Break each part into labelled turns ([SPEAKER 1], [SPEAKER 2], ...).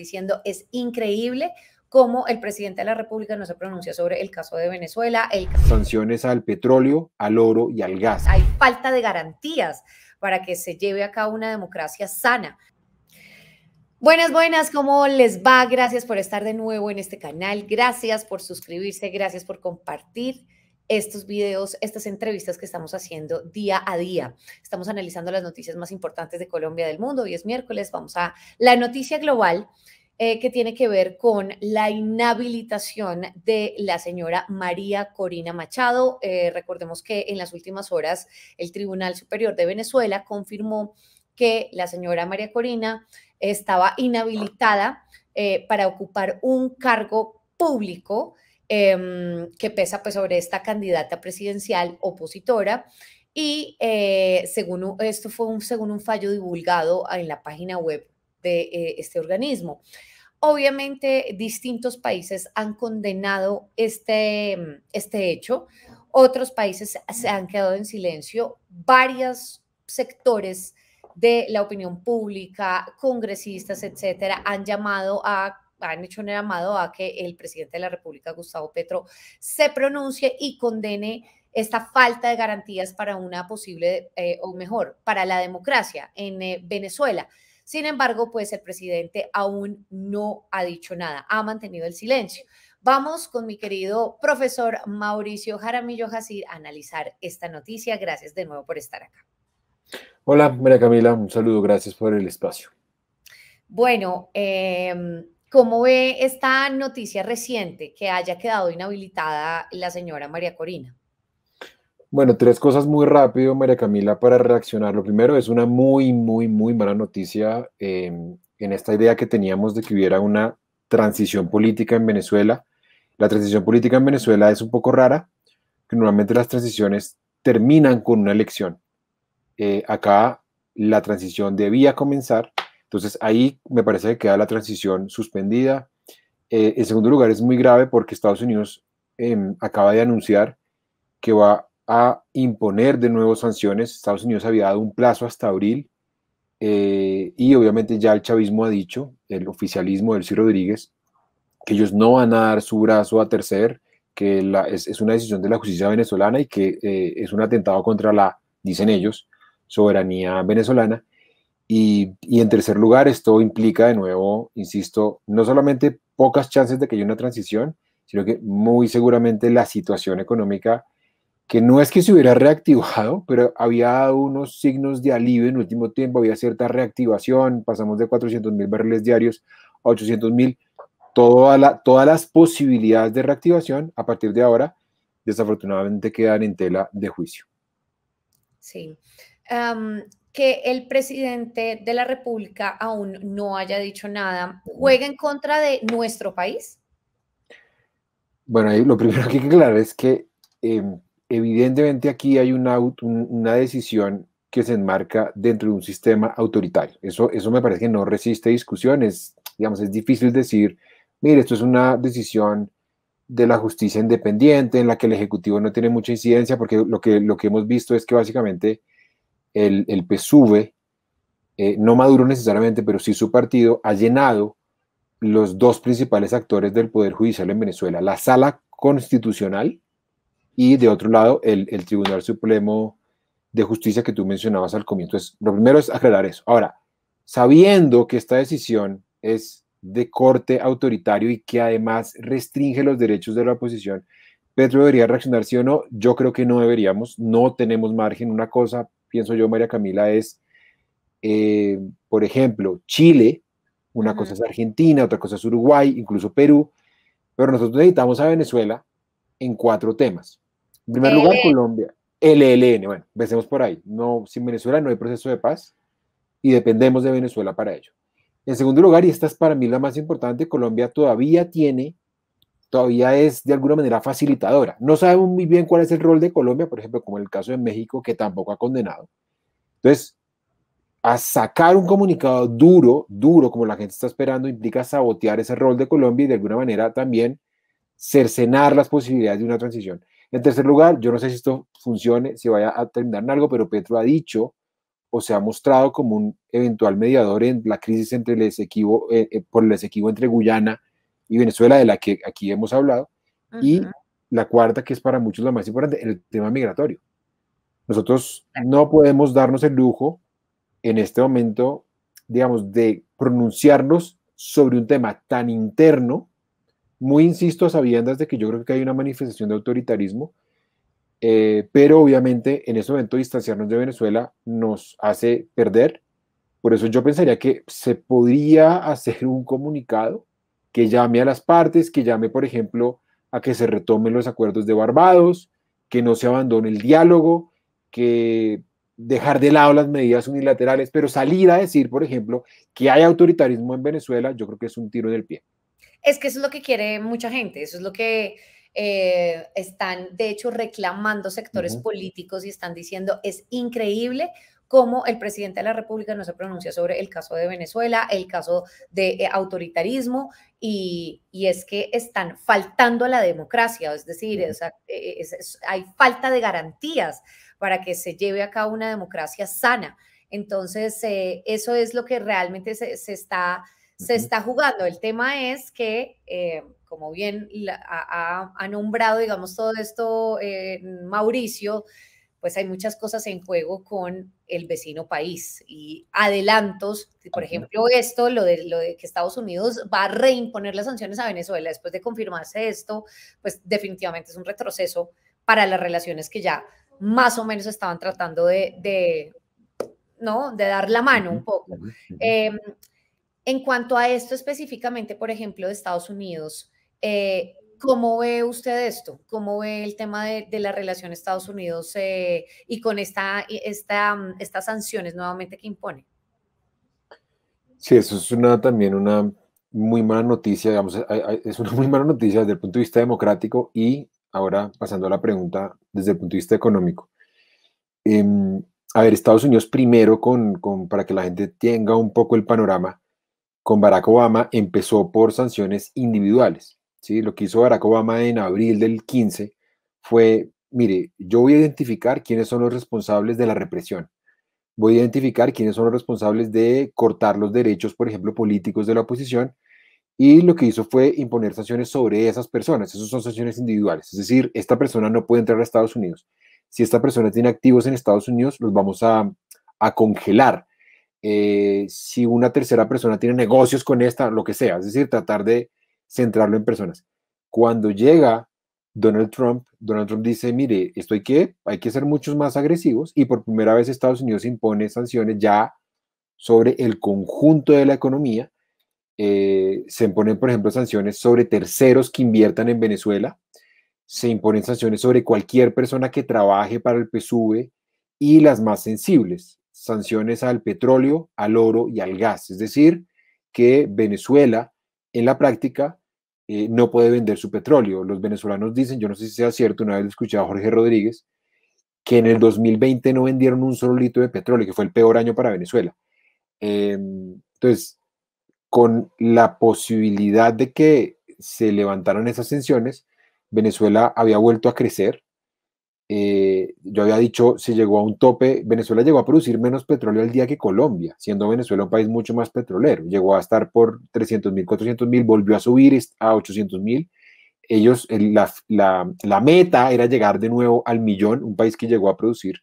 [SPEAKER 1] diciendo es increíble cómo el presidente de la República no se pronuncia sobre el caso de Venezuela.
[SPEAKER 2] Sanciones al petróleo, al oro y al gas. Hay
[SPEAKER 1] falta de garantías para que se lleve a cabo una democracia sana. Buenas, buenas, ¿cómo les va? Gracias por estar de nuevo en este canal, gracias por suscribirse, gracias por compartir estos videos, estas entrevistas que estamos haciendo día a día. Estamos analizando las noticias más importantes de Colombia del mundo. Hoy es miércoles, vamos a la noticia global. Eh, que tiene que ver con la inhabilitación de la señora María Corina Machado. Eh, recordemos que en las últimas horas el Tribunal Superior de Venezuela confirmó que la señora María Corina estaba inhabilitada eh, para ocupar un cargo público Em, que pesa pues, sobre esta candidata presidencial opositora. Y eh, según, esto fue según un fallo divulgado en la página web de eh, este organismo. Obviamente, distintos países han condenado este, em, este hecho, otros países se han quedado en silencio, varios sectores de la opinión pública, congresistas, etcétera, han llamado a han hecho un llamado a que el presidente de la República, Gustavo Petro, se pronuncie y condene esta falta de garantías para una posible, eh, o mejor, para la democracia en eh, Venezuela. Sin embargo, pues el presidente aún no ha dicho nada, ha mantenido el silencio. Vamos con mi querido profesor Mauricio Jaramillo Jacir a analizar esta noticia. Gracias de nuevo por estar acá.
[SPEAKER 2] Hola, Mira Camila, un saludo, gracias por el espacio.
[SPEAKER 1] Bueno, eh, ¿Cómo ve esta noticia reciente que haya quedado inhabilitada la señora María Corina?
[SPEAKER 2] Bueno, tres cosas muy rápido, María Camila, para reaccionar. Lo primero es una muy, muy, muy mala noticia em, en esta idea que teníamos de que hubiera una transición política en Venezuela. La transición política en Venezuela es un poco rara, que normalmente las transiciones terminan con una elección. Eh, acá la transición debía comenzar entonces ahí me parece que queda la transición suspendida. Eh, en segundo lugar, es muy grave porque Estados Unidos em, acaba de anunciar que va a imponer de nuevo sanciones. Estados Unidos había dado un plazo hasta abril eh, y obviamente ya el chavismo ha dicho, el oficialismo del Ciro Rodríguez, que ellos no van a dar su brazo a tercer, que es, una decisión de la justicia venezolana y que eh, es un atentado contra la, dicen ellos, soberanía venezolana y, en tercer lugar, esto implica, de nuevo, insisto, no solamente pocas chances de que haya una transición, sino que muy seguramente la situación económica, que no es que se hubiera reactivado, pero había unos signos de alivio en último tiempo, había cierta reactivación, pasamos de 400 mil barriles diarios a 800 mil, todas las posibilidades de reactivación a partir de ahora, desafortunadamente quedan en tela de juicio.
[SPEAKER 1] Sí que el presidente de la República aún no haya dicho nada juega en contra de nuestro país?
[SPEAKER 2] Bueno, lo primero que hay que aclarar es que em, evidentemente aquí hay una, una decisión que se enmarca dentro de un sistema autoritario. Eso, eso me parece que no resiste discusiones. Digamos, es difícil decir, mire, esto es una decisión de la justicia independiente en la que el Ejecutivo no tiene mucha incidencia, porque lo que, lo que hemos visto es que básicamente el, el PSUV, eh, no Maduro necesariamente, pero sí su partido, ha llenado los dos principales actores del Poder Judicial en Venezuela, la Sala Constitucional y de otro lado el, el Tribunal Supremo de Justicia que tú mencionabas al comienzo. es lo primero es aclarar eso. Ahora, sabiendo que esta decisión es de corte autoritario y que además restringe los derechos de la oposición, Petro debería reaccionar sí o no. Yo creo que no deberíamos, no tenemos margen. Una cosa pienso yo, María Camila, es, eh, por ejemplo, Chile, una cosa es Argentina, otra cosa es Uruguay, incluso Perú, pero nosotros necesitamos a Venezuela en cuatro temas. En primer lugar, Colombia, LLN, bueno, empecemos por ahí. No, sin Venezuela no hay proceso de paz y dependemos de Venezuela para ello. En segundo lugar, y esta es para mí la más importante, Colombia todavía tiene todavía es de alguna manera facilitadora. No sabemos muy bien cuál es el rol de Colombia, por ejemplo, como en el caso de México, que tampoco ha condenado. Entonces, a sacar un comunicado duro, duro, como la gente está esperando, implica sabotear ese rol de Colombia y de alguna manera también cercenar las posibilidades de una transición. En tercer lugar, yo no sé si esto funcione, si vaya a terminar en algo, pero Petro ha dicho o se ha mostrado como un eventual mediador en la crisis entre el eh, eh, por el Esequibo entre Guyana y Venezuela, de la que aquí hemos hablado, y la cuarta, que es para muchos la más importante, el tema migratorio. Nosotros no podemos darnos el lujo en este momento, digamos, de pronunciarnos sobre un tema tan interno, muy insisto, sabiendo sabiendas de que yo creo que hay una manifestación de autoritarismo, eh, pero obviamente en este momento distanciarnos de Venezuela nos hace perder. Por eso yo pensaría que se podría hacer un comunicado que llame a las partes, que llame, por ejemplo, a que se retomen los acuerdos de Barbados, que no se abandone el diálogo, que dejar de lado las medidas unilaterales, pero salir a decir, por ejemplo, que hay autoritarismo en Venezuela, yo creo que es un tiro del pie.
[SPEAKER 1] Es que eso es lo que quiere mucha gente, eso es lo que eh, están, de hecho, reclamando sectores políticos y están diciendo, es increíble cómo el presidente de la República no se pronuncia sobre el caso de Venezuela, el caso de eh, autoritarismo, y, es que están faltando a la democracia, es decir, eh, hay falta de garantías para que se lleve a cabo una democracia sana. Entonces, eh, eso es lo que realmente se, está se está jugando. El tema es que, como bien ha, nombrado, digamos, todo esto Mauricio, pues hay muchas cosas en juego con el vecino país y adelantos, por ejemplo esto, lo de, lo de que Estados Unidos va a reimponer las sanciones a Venezuela después de confirmarse esto, pues definitivamente es un retroceso para las relaciones que ya más o menos estaban tratando de, ¿no? de dar la mano un poco. Em, en cuanto a esto específicamente, por ejemplo, de Estados Unidos, eh, ¿Cómo ve usted esto? ¿Cómo ve el tema de, la relación Estados Unidos eh, y con esta, mm, estas sanciones nuevamente que impone?
[SPEAKER 2] Sí, eso es una, también una muy mala noticia, digamos, eh, eh, es una muy mala noticia desde el punto de vista democrático y ahora pasando a la pregunta desde el punto de vista económico. Em, a ver, Estados Unidos primero, con, para que la gente tenga un poco el panorama, con Barack Obama empezó por sanciones individuales. ¿sí? Lo que hizo Barack Obama en abril del 15 fue, mire, yo voy a identificar quiénes son los responsables de la represión. Voy a identificar quiénes son los responsables de cortar los derechos, por ejemplo, políticos de la oposición. Y lo que hizo fue imponer sanciones sobre esas personas. Esas son sanciones individuales. Es decir, esta persona no puede entrar a Estados Unidos. Si esta persona tiene activos en Estados Unidos, los vamos a, congelar. Eh, si una tercera persona tiene negocios con esta, lo que sea. Es decir, tratar de, centrarlo en personas. Cuando llega Donald Trump, Donald Trump dice, mire, esto hay que, hay que ser muchos más agresivos y por primera vez Estados Unidos impone sanciones ya sobre el conjunto de la economía. Eh, se imponen, por ejemplo, sanciones sobre terceros que inviertan en Venezuela. Se imponen sanciones sobre cualquier persona que trabaje para el PSUV y las más sensibles, sanciones al petróleo, al oro y al gas. Es decir, que Venezuela en la práctica eh, no puede vender su petróleo. Los venezolanos dicen, yo no sé si sea cierto, una vez lo escuché a Jorge Rodríguez, que en el 2020 no vendieron un solo litro de petróleo, que fue el peor año para Venezuela. Em, entonces, con la posibilidad de que se levantaran esas tensiones, Venezuela había vuelto a crecer, eh, yo había dicho, si llegó a un tope, Venezuela llegó a producir menos petróleo al día que Colombia, siendo Venezuela un país mucho más petrolero. Llegó a estar por 300 mil, 400 mil, volvió a subir a 800 mil. Ellos, la, meta era llegar de nuevo al millón, un país que llegó a producir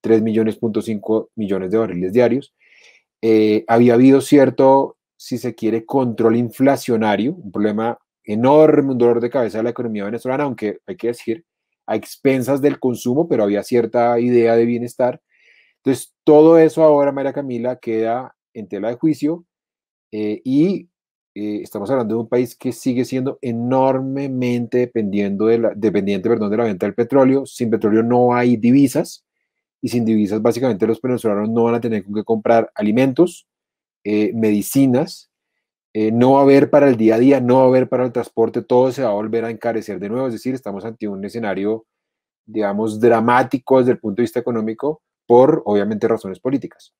[SPEAKER 2] 3 millones puntos5 millones de barriles diarios. Eh, había habido cierto, si se quiere, control inflacionario, un problema enorme, un dolor de cabeza de la economía venezolana, aunque hay que decir a expensas del consumo, pero había cierta idea de bienestar. Entonces, todo eso ahora, María Camila, queda en tela de juicio eh, y eh, estamos hablando de un país que sigue siendo enormemente dependiendo de dependiente perdón, de la venta del petróleo. Sin petróleo no hay divisas y sin divisas básicamente los venezolanos no van a tener que comprar alimentos, eh, medicinas, eh, no va a haber para el día a día, no va a haber para el transporte, todo se va a volver a encarecer de nuevo, es decir, estamos ante un escenario, digamos, dramático desde el punto de vista económico por, obviamente, razones políticas.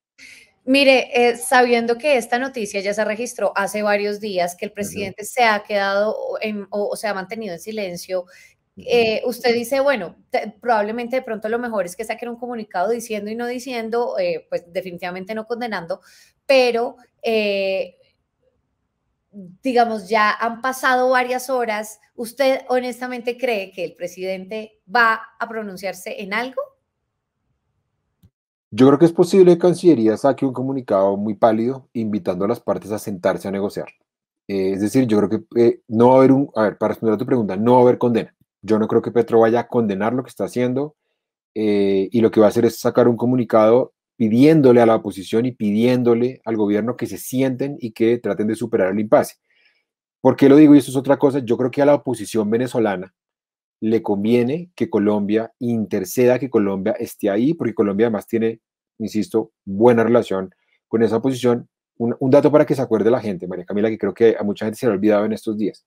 [SPEAKER 1] Mire, eh, sabiendo que esta noticia ya se registró hace varios días, que el presidente se ha quedado o, se ha mantenido en silencio,
[SPEAKER 2] eh, usted dice,
[SPEAKER 1] bueno, probablemente de pronto lo mejor es que saquen un comunicado diciendo y no diciendo, pues definitivamente no condenando, pero digamos, ya han pasado varias horas, ¿usted honestamente cree que el presidente va a pronunciarse en algo?
[SPEAKER 2] Yo creo que es posible que Cancillería saque un comunicado muy pálido invitando a las partes a sentarse a negociar. Eh, es decir, yo creo que eh, no va a haber un, a ver, para responder a tu pregunta, no va a haber condena. Yo no creo que Petro vaya a condenar lo que está haciendo eh, y lo que va a hacer es sacar un comunicado pidiéndole a la oposición y pidiéndole al gobierno que se sienten y que traten de superar el impasse. ¿Por qué lo digo? Y eso es otra cosa. Yo creo que a la oposición venezolana le conviene que Colombia interceda, que Colombia esté ahí, porque Colombia además tiene, insisto, buena relación con esa oposición. Un, dato para que se acuerde la gente, María Camila, que creo que a mucha gente se le ha olvidado en estos días.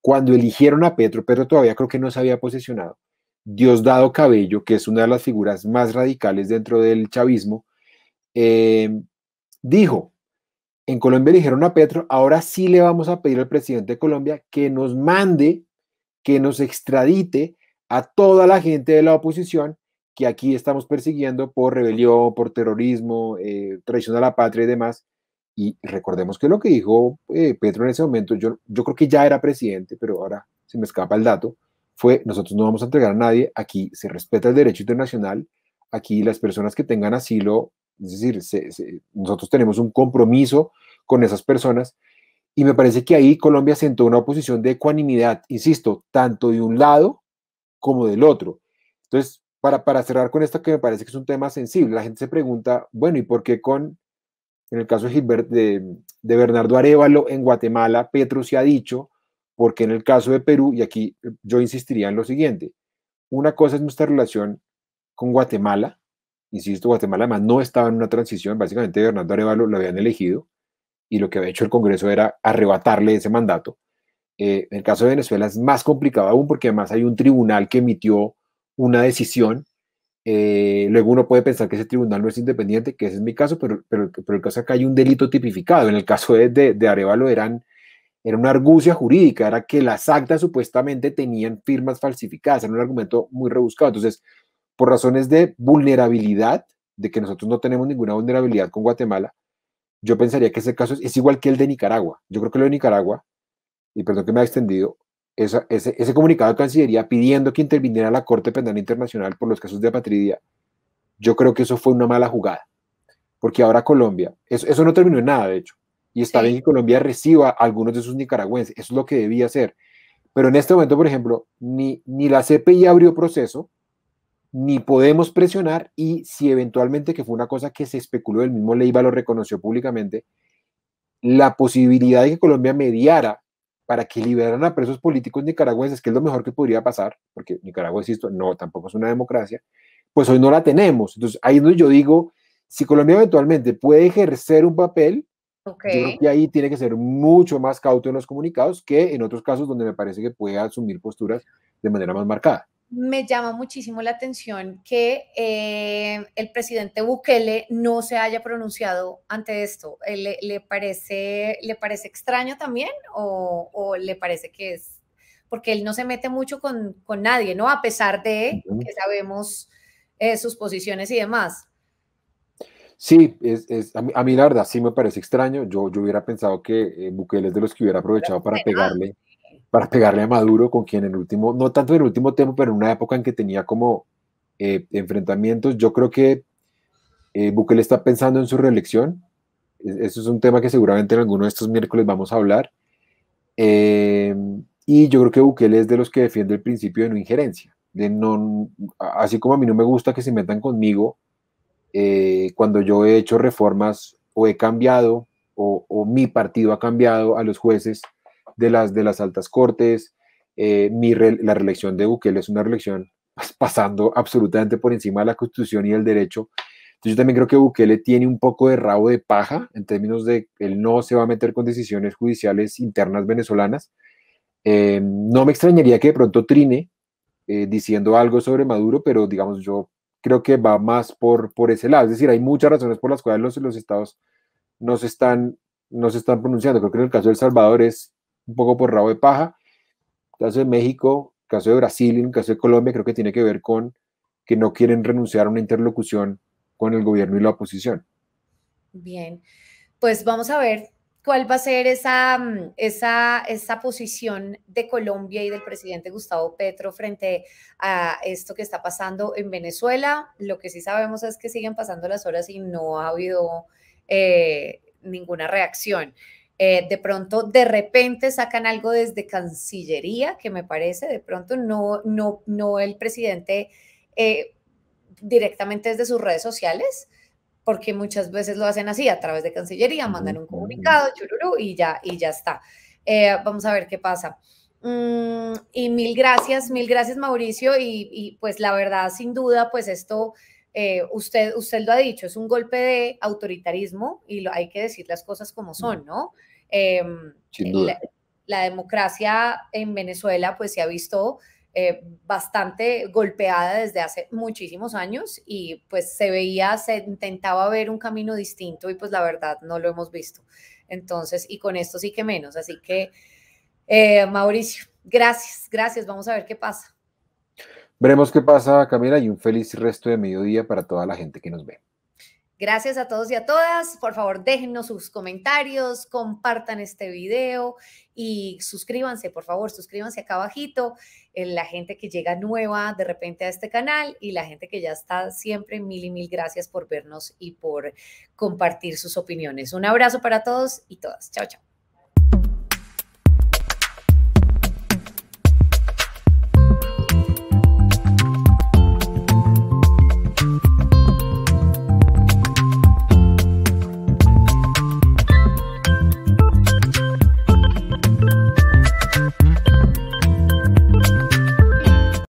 [SPEAKER 2] Cuando eligieron a Petro, Petro todavía creo que no se había posicionado. Diosdado Cabello, que es una de las figuras más radicales dentro del chavismo, eh, dijo, en Colombia dijeron a Petro, ahora sí le vamos a pedir al presidente de Colombia que nos mande, que nos extradite a toda la gente de la oposición que aquí estamos persiguiendo por rebelión, por terrorismo, eh, traición a la patria y demás. Y recordemos que lo que dijo eh, Petro en ese momento, yo, yo creo que ya era presidente, pero ahora se me escapa el dato, fue nosotros no vamos a entregar a nadie, aquí se respeta el derecho internacional, aquí las personas que tengan asilo es decir, nosotros tenemos un compromiso con esas personas y me parece que ahí Colombia sentó una posición de ecuanimidad, insisto, tanto de un lado como del otro. Entonces, para, para cerrar con esto que me parece que es un tema sensible, la gente se pregunta, bueno, ¿y por qué con, en el caso de, Gilbert, de, de Bernardo Arevalo en Guatemala, Petro se ha dicho, porque en el caso de Perú, y aquí yo insistiría en lo siguiente, una cosa es nuestra relación con Guatemala, insisto, Guatemala además no estaba en una transición, básicamente Bernardo Arevalo lo habían elegido y lo que había hecho el Congreso era arrebatarle ese mandato. Eh, en el caso de Venezuela es más complicado aún porque además hay un tribunal que emitió una decisión. Eh, luego uno puede pensar que ese tribunal no es independiente, que ese es mi caso, pero, pero, el caso acá hay un delito tipificado. En el caso de, de, Arevalo eran, era una argucia jurídica, era que las actas supuestamente tenían firmas falsificadas, era un argumento muy rebuscado. Entonces, por razones de vulnerabilidad, de que nosotros no tenemos ninguna vulnerabilidad con Guatemala, yo pensaría que ese caso es, igual que el de Nicaragua. Yo creo que lo de Nicaragua, y perdón que me ha extendido, ese, comunicado de Cancillería pidiendo que interviniera la Corte Penal Internacional por los casos de apatridia, yo creo que eso fue una mala jugada. Porque ahora Colombia, eso, no terminó en nada, de hecho. Y está bien que Colombia reciba a algunos de sus nicaragüenses, eso es lo que debía hacer. Pero en este momento, por ejemplo, ni, ni la CPI abrió proceso, ni podemos presionar y si eventualmente, que fue una cosa que se especuló, el mismo Leiva lo reconoció públicamente, la posibilidad de que Colombia mediara para que liberaran a presos políticos nicaragüenses, que es lo mejor que podría pasar, porque Nicaragua, insisto, no, tampoco es una democracia, pues hoy no la tenemos. Entonces, ahí es donde yo digo, si Colombia eventualmente puede ejercer un papel,
[SPEAKER 1] yo creo que
[SPEAKER 2] ahí tiene que ser mucho más cauto en los comunicados que en otros casos donde me parece que puede asumir posturas de manera más marcada
[SPEAKER 1] me llama muchísimo la atención que eh, el presidente Bukele no se haya pronunciado ante esto. Eh, ¿Le, parece, le parece extraño también o, le parece que es? Porque él no se mete mucho con, nadie, ¿no? A pesar de que sabemos eh, sus posiciones y demás.
[SPEAKER 2] Sí, es, es a, mí, la verdad sí me parece extraño. Yo, yo hubiera pensado que Bukele es de los que hubiera aprovechado para pegarle para pegarle a Maduro, con quien en el último, no tanto en el último tiempo, pero en una época en que tenía como eh, enfrentamientos. Yo creo que eh, Bukele está pensando en su reelección. E-, eso es un tema que seguramente en alguno de estos miércoles vamos a hablar. Em, y yo creo que Bukele es de los que defiende el principio de no injerencia. De no, así como a mí no me gusta que se metan conmigo, eh, cuando yo he hecho reformas o he cambiado o mi partido ha cambiado a los jueces, de las, de las altas cortes. Eh, la reelección de Bukele es una reelección pues, pasando absolutamente por encima de la constitución y el derecho. Entonces yo también creo que Bukele tiene un poco de rabo de paja en términos de él no se va a meter con decisiones judiciales internas venezolanas. Em, no me extrañaría que de pronto trine eh, diciendo algo sobre Maduro, pero digamos yo creo que va más por, por ese lado. Es decir, hay muchas razones por las cuales los, estados no están, no se están pronunciando. Creo que en el caso de El Salvador es un poco por rabo de paja. El caso de México, caso de Brasil y caso de Colombia creo que tiene que ver con que no quieren renunciar a una interlocución con el gobierno y la oposición.
[SPEAKER 1] Bien, pues vamos a ver cuál va a ser esa, mm, esa, esa posición de Colombia y del presidente Gustavo Petro frente a esto que está pasando en Venezuela. Lo que sí sabemos es que siguen pasando las horas y no ha habido eh, ninguna reacción. Eh, de pronto, de repente sacan algo desde Cancillería, que me parece, de pronto no, no, no el presidente eh, directamente desde sus redes sociales, porque muchas veces lo hacen así, a través de Cancillería, mandan un comunicado, y ya, y ya está. Eh, vamos a ver qué pasa. Mm, y mil gracias, mil gracias Mauricio, y pues la verdad, sin duda, pues esto eh, usted, usted lo ha dicho, es un golpe de autoritarismo y hay que decir las cosas como son, ¿no? Eh, Sin duda. La, democracia en Venezuela pues se ha visto eh, bastante golpeada desde hace muchísimos años y pues se veía, se intentaba ver un camino distinto y pues la verdad no lo hemos visto. Entonces, y con esto sí que menos. Así que, Mauricio, gracias, gracias. Vamos a ver qué pasa.
[SPEAKER 2] Veremos qué pasa, Camila, y un feliz resto de mediodía para toda la gente que nos ve.
[SPEAKER 1] Gracias a todos y a todas. Por favor, déjennos sus comentarios, compartan este video y suscríbanse, por favor, suscríbanse acá abajito. Eh, la gente que llega nueva de repente a este canal y la gente que ya está siempre, mil y mil gracias por vernos y por compartir sus opiniones. Un abrazo para todos y todas. Chao, chao.